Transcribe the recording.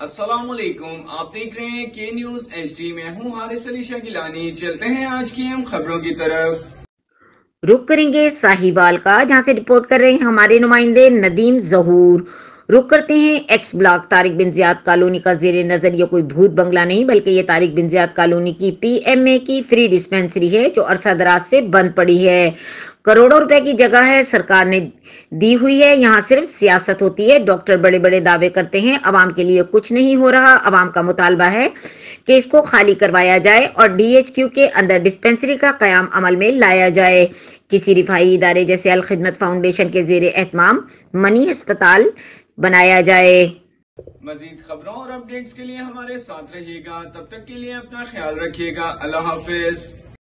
असलकुम आप देख रहे हैं के न्यूज एच डी में हूँ हारिस अली शाह चलते हैं आज की हम खबरों की तरफ रुक करेंगे साहिवाल का जहाँ से रिपोर्ट कर रहे हैं हमारे नुमाइंदे नदीम जहूर रुक करते हैं X block Tariq bin Ziyad colony का जेर नजर यह कोई भूत बंगला नहीं बल्कि ये तारिक बिन जियाद कॉलोनी की पीएमए की फ्री डिस्पेंसरी है जो अरसा दराज से बंद पड़ी है करोड़ों रुपए की जगह है सरकार ने दी हुई है यहाँ सिर्फ सियासत होती है डॉक्टर बड़े बड़े दावे करते हैं अवाम के लिए कुछ नहीं हो रहा अवाम का मुतालबा है कि इसको खाली करवाया जाए और डीएचक्यू के अंदर डिस्पेंसरी का क्याम अमल में लाया जाए किसी रिफाही इदारे जैसे अल खिदमत फाउंडेशन के जेर एहतमाम मनी अस्पताल बनाया जाए मजीद खबरों और अपडेट्स के लिए हमारे साथ रहिएगा तब तक के लिए अपना ख्याल रखिएगा अल्लाह हाफिज